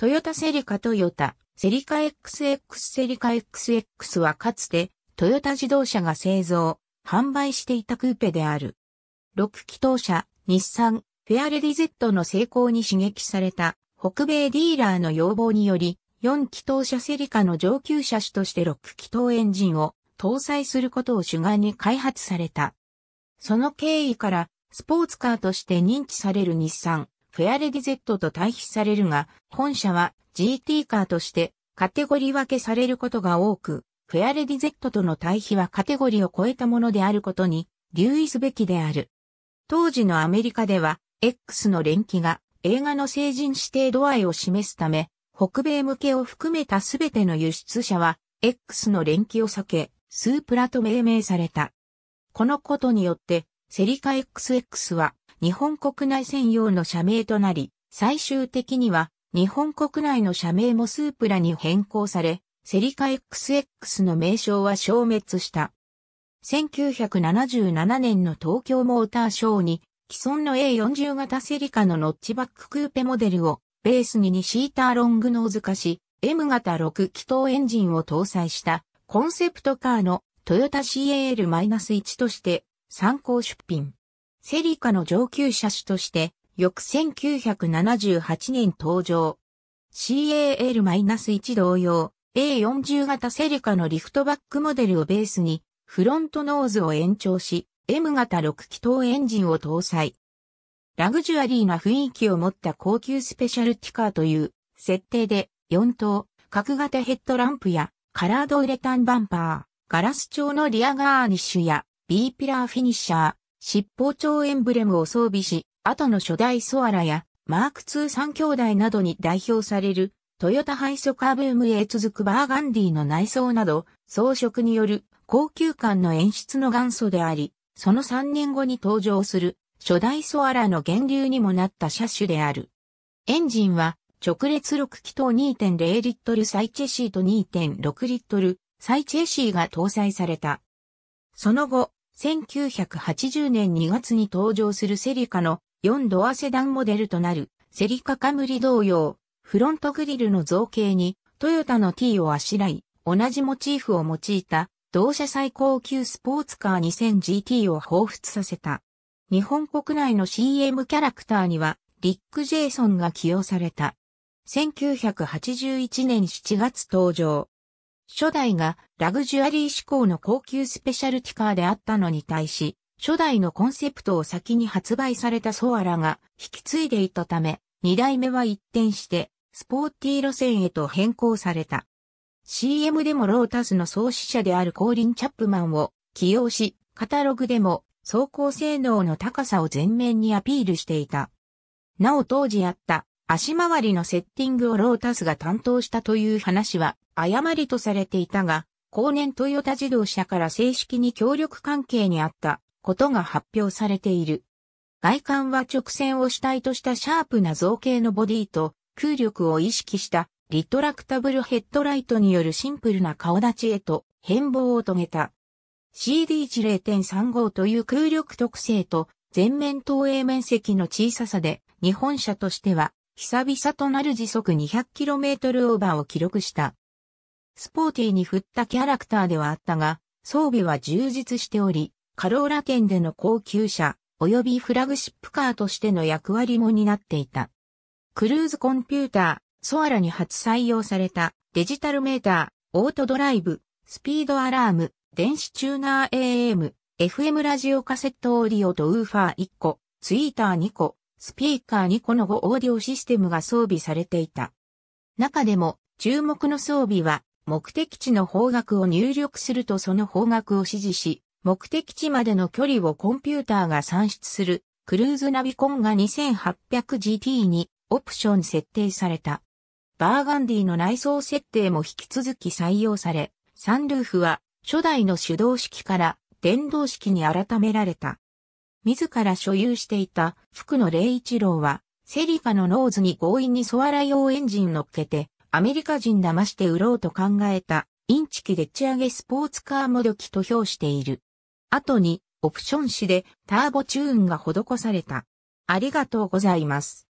トヨタセリカトヨタ、セリカ XX セリカ XX はかつてトヨタ自動車が製造、販売していたクーペである。6気筒車、日産、フェアレディ Z の成功に刺激された北米ディーラーの要望により、4気筒車セリカの上級車種として6気筒エンジンを搭載することを主眼に開発された。その経緯からスポーツカーとして認知される日産、フェアレディ Z と対比されるが、本社は GT カーとしてカテゴリー分けされることが多く、フェアレディ Z との対比はカテゴリーを超えたものであることに留意すべきである。当時のアメリカでは、X の連機が映画の成人指定度合いを示すため、北米向けを含めたすべての輸出者は、X の連機を避け、スープラと命名された。このことによって、セリカ XX は日本国内専用の社名となり、最終的には日本国内の社名もスープラに変更され、セリカ XX の名称は消滅した。1977年の東京モーターショーに既存の A40 型セリカのノッチバッククーペモデルをベースに2シーターロングノーズ化し、M 型6気筒エンジンを搭載したコンセプトカーのトヨタ CAL-1 として参考出品。セリカの上級車種として、翌1978年登場。CAL-1 同様、A40 型セリカのリフトバックモデルをベースに、フロントノーズを延長し、M 型6気筒エンジンを搭載。ラグジュアリーな雰囲気を持った高級スペシャルティカーという設定で4灯、角型ヘッドランプやカラードウレタンバンパー、ガラス調のリアガーニッシュや B ピラーフィニッシャー、七宝町エンブレムを装備し、後の初代ソアラやマーク2三兄弟などに代表されるトヨタハイソカーブームへ続くバーガンディの内装など装飾による高級感の演出の元祖であり、その3年後に登場する初代ソアラの源流にもなった車種である。エンジンは直列6気筒2.0リットルサイチェシーと2.6リットルサイチェシーが搭載された。その後、1980年2月に登場するセリカの4ドアセダンモデルとなるセリカカムリ同様、フロントグリルの造形にトヨタの T をあしらい、同じモチーフを用いた同社最高級スポーツカー 2000GT を彷彿させた。日本国内の CM キャラクターにはリック・ジェイソンが起用された。1981年7月登場。初代がラグジュアリー志向の高級スペシャルティカーであったのに対し、初代のコンセプトを先に発売されたソアラが引き継いでいたため、二代目は一転してスポーティー路線へと変更された。CM でもロータスの創始者であるコーリン・チャップマンを起用し、カタログでも走行性能の高さを前面にアピールしていた。なお当時あった足回りのセッティングをロータスが担当したという話は誤りとされていたが、後年トヨタ自動車から正式に協力関係にあったことが発表されている。外観は直線を主体としたシャープな造形のボディと空力を意識したリトラクタブルヘッドライトによるシンプルな顔立ちへと変貌を遂げた。CD10.35 という空力特性と全面投影面積の小ささで日本車としては久々となる時速 200km オーバーを記録した。スポーティーに振ったキャラクターではあったが、装備は充実しており、カローラ店での高級車、及びフラグシップカーとしての役割も担っていた。クルーズコンピューター、ソアラに初採用されたデジタルメーター、オートドライブ、スピードアラーム、電子チューナー AM、FM ラジオカセットオーディオとウーファー1個、ツイーター2個、スピーカー2個の5オーディオシステムが装備されていた。中でも、注目の装備は、目的地の方角を入力するとその方角を指示し、目的地までの距離をコンピューターが算出する、クルーズナビコンが 2800GT にオプション設定された。バーガンディの内装設定も引き続き採用され、サンルーフは初代の手動式から電動式に改められた。自ら所有していた福野霊一郎は、セリカのノーズに強引にソアラ用エンジン乗っけて、アメリカ人騙して売ろうと考えた、インチキでっち上げスポーツカーもどきと評している。後に、オプション誌でターボチューンが施された。ありがとうございます。